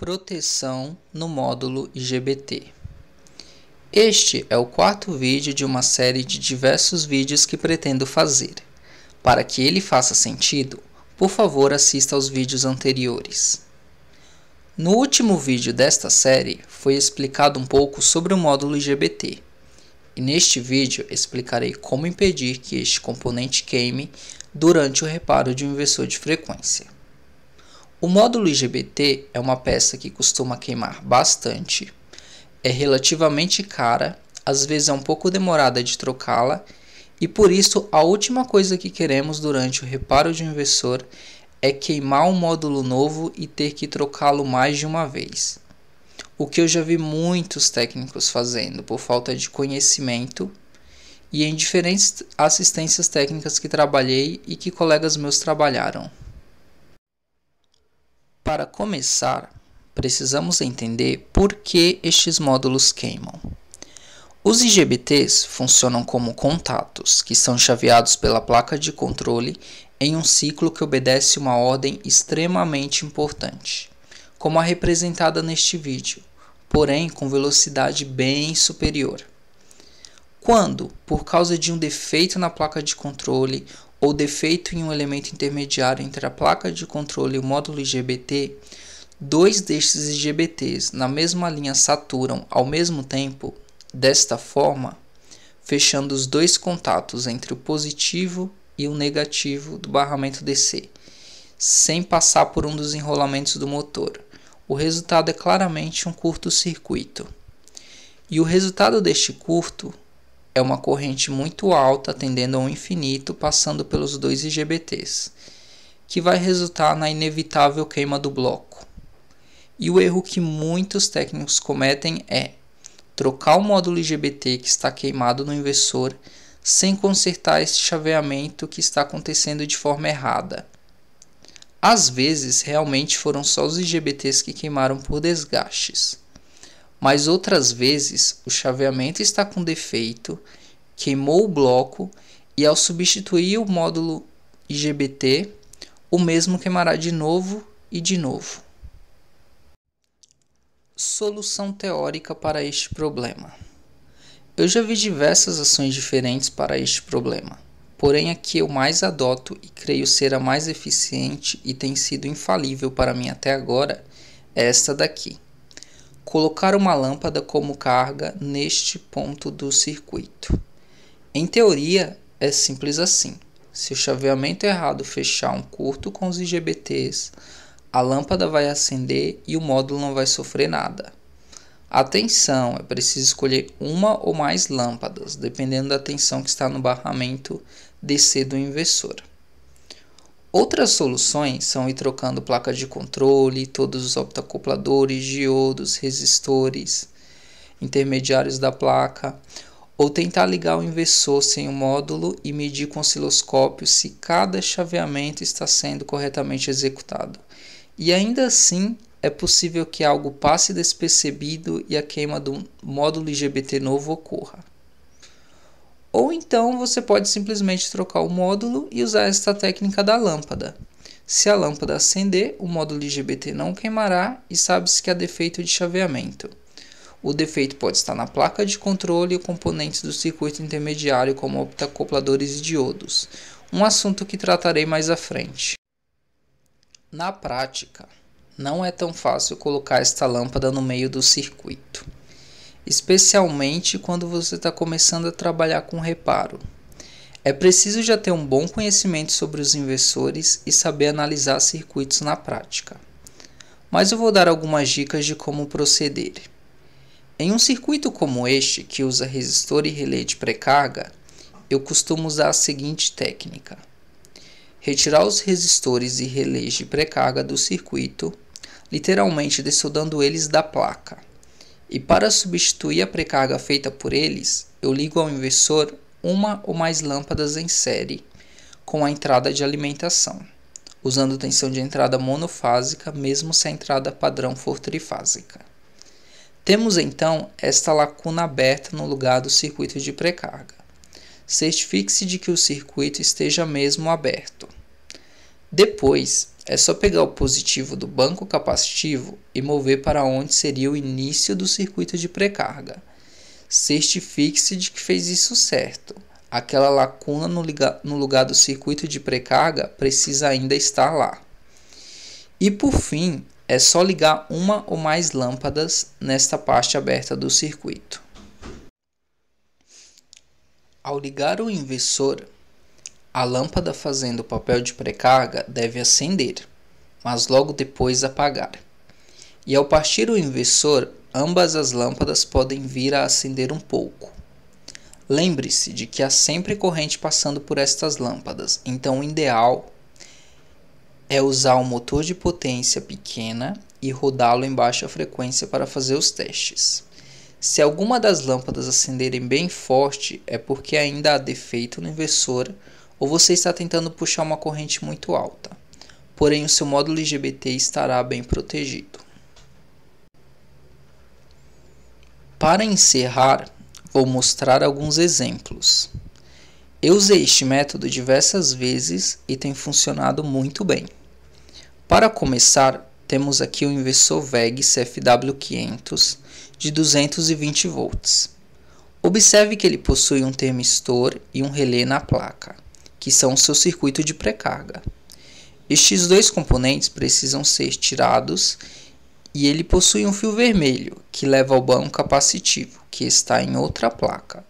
Proteção no módulo IGBT. Este é o quarto vídeo de uma série de diversos vídeos que pretendo fazer. Para que ele faça sentido, por favor assista aos vídeos anteriores. No último vídeo desta série, foi explicado um pouco sobre o módulo IGBT. E neste vídeo explicarei como impedir que este componente queime durante o reparo de um inversor de frequência. O módulo IGBT é uma peça que costuma queimar bastante, é relativamente cara, às vezes é um pouco demorada de trocá-la, e por isso a última coisa que queremos durante o reparo de um inversor é queimar um módulo novo e ter que trocá-lo mais de uma vez. O que eu já vi muitos técnicos fazendo por falta de conhecimento e em diferentes assistências técnicas que trabalhei e que colegas meus trabalharam para começar, precisamos entender por que estes módulos queimam. Os IGBTs funcionam como contatos, que são chaveados pela placa de controle em um ciclo que obedece uma ordem extremamente importante, como a representada neste vídeo, porém com velocidade bem superior. Quando, por causa de um defeito na placa de controle ou defeito em um elemento intermediário entre a placa de controle e o módulo IGBT, dois destes IGBTs na mesma linha saturam ao mesmo tempo, desta forma, fechando os dois contatos entre o positivo e o negativo do barramento DC, sem passar por um dos enrolamentos do motor. O resultado é claramente um curto-circuito. E o resultado deste curto é uma corrente muito alta tendendo ao infinito, passando pelos dois IGBTs, que vai resultar na inevitável queima do bloco. E o erro que muitos técnicos cometem é trocar o módulo IGBT que está queimado no inversor sem consertar este chaveamento que está acontecendo de forma errada. Às vezes, realmente foram só os IGBTs que queimaram por desgastes, mas outras vezes o chaveamento está com defeito queimou o bloco e ao substituir o módulo IGBT, o mesmo queimará de novo e de novo. Solução teórica para este problema. Eu já vi diversas ações diferentes para este problema, porém a que eu mais adoto e creio ser a mais eficiente e tem sido infalível para mim até agora é esta daqui. Colocar uma lâmpada como carga neste ponto do circuito. Em teoria, é simples assim. Se o chaveamento errado fechar um curto com os IGBTs, a lâmpada vai acender e o módulo não vai sofrer nada. Atenção, é preciso escolher uma ou mais lâmpadas, dependendo da tensão que está no barramento DC do inversor. Outras soluções são ir trocando placa de controle, todos os optacopladores, diodos, resistores, intermediários da placa ou tentar ligar o inversor sem o módulo e medir com osciloscópio se cada chaveamento está sendo corretamente executado. E ainda assim, é possível que algo passe despercebido e a queima do módulo IGBT novo ocorra. Ou então você pode simplesmente trocar o módulo e usar esta técnica da lâmpada. Se a lâmpada acender, o módulo IGBT não queimará e sabe-se que há defeito de chaveamento. O defeito pode estar na placa de controle e componentes do circuito intermediário, como optacopladores e diodos, um assunto que tratarei mais à frente. Na prática, não é tão fácil colocar esta lâmpada no meio do circuito, especialmente quando você está começando a trabalhar com reparo. É preciso já ter um bom conhecimento sobre os inversores e saber analisar circuitos na prática. Mas eu vou dar algumas dicas de como proceder. Em um circuito como este, que usa resistor e relé de pré-carga, eu costumo usar a seguinte técnica. Retirar os resistores e relés de pré-carga do circuito, literalmente dessoldando eles da placa. E para substituir a pré-carga feita por eles, eu ligo ao inversor uma ou mais lâmpadas em série com a entrada de alimentação, usando tensão de entrada monofásica mesmo se a entrada padrão for trifásica. Temos então esta lacuna aberta no lugar do circuito de precarga. Certifique-se de que o circuito esteja mesmo aberto. Depois, é só pegar o positivo do banco capacitivo e mover para onde seria o início do circuito de precarga. Certifique-se de que fez isso certo. Aquela lacuna no, no lugar do circuito de precarga precisa ainda estar lá. E por fim, é só ligar uma ou mais lâmpadas nesta parte aberta do circuito. Ao ligar o inversor, a lâmpada fazendo o papel de precarga deve acender, mas logo depois apagar. E ao partir o inversor, ambas as lâmpadas podem vir a acender um pouco. Lembre-se de que há sempre corrente passando por estas lâmpadas, então o ideal é usar um motor de potência pequena e rodá-lo em baixa frequência para fazer os testes. Se alguma das lâmpadas acenderem bem forte, é porque ainda há defeito na inversora ou você está tentando puxar uma corrente muito alta. Porém, o seu módulo IGBT estará bem protegido. Para encerrar, vou mostrar alguns exemplos. Eu usei este método diversas vezes e tem funcionado muito bem. Para começar, temos aqui o inversor VEG CFW500 de 220 volts. Observe que ele possui um termistor e um relé na placa, que são o seu circuito de pré-carga. Estes dois componentes precisam ser tirados e ele possui um fio vermelho que leva ao banco capacitivo, que está em outra placa,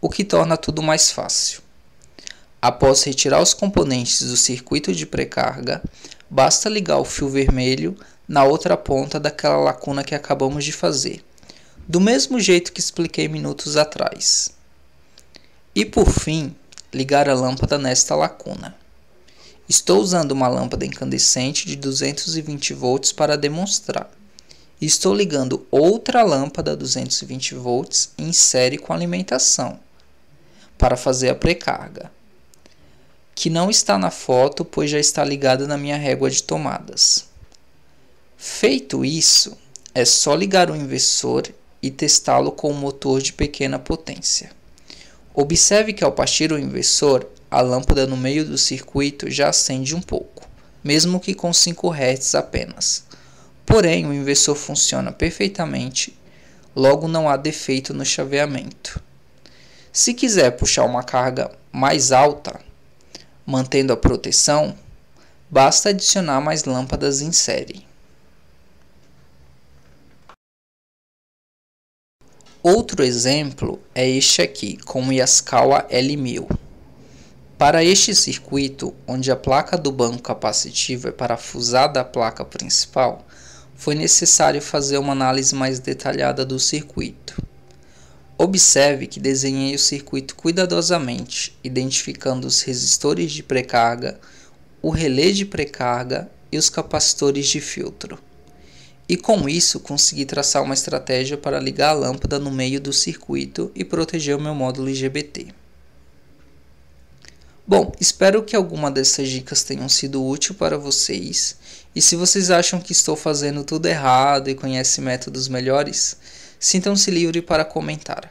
o que torna tudo mais fácil. Após retirar os componentes do circuito de pré-carga, basta ligar o fio vermelho na outra ponta daquela lacuna que acabamos de fazer, do mesmo jeito que expliquei minutos atrás. E por fim, ligar a lâmpada nesta lacuna. Estou usando uma lâmpada incandescente de 220 volts para demonstrar. estou ligando outra lâmpada 220 volts em série com alimentação para fazer a precarga que não está na foto, pois já está ligada na minha régua de tomadas. Feito isso, é só ligar o inversor e testá-lo com um motor de pequena potência. Observe que ao partir o inversor, a lâmpada no meio do circuito já acende um pouco, mesmo que com 5 Hz apenas. Porém, o inversor funciona perfeitamente, logo não há defeito no chaveamento. Se quiser puxar uma carga mais alta, Mantendo a proteção, basta adicionar mais lâmpadas em série. Outro exemplo é este aqui, com o Yaskawa L1000. Para este circuito, onde a placa do banco capacitivo é parafusada à placa principal, foi necessário fazer uma análise mais detalhada do circuito. Observe que desenhei o circuito cuidadosamente, identificando os resistores de precarga, o relé de precarga e os capacitores de filtro. E com isso consegui traçar uma estratégia para ligar a lâmpada no meio do circuito e proteger o meu módulo IGBT. Bom, espero que alguma dessas dicas tenham sido útil para vocês. E se vocês acham que estou fazendo tudo errado e conhecem métodos melhores, sintam-se livre para comentar.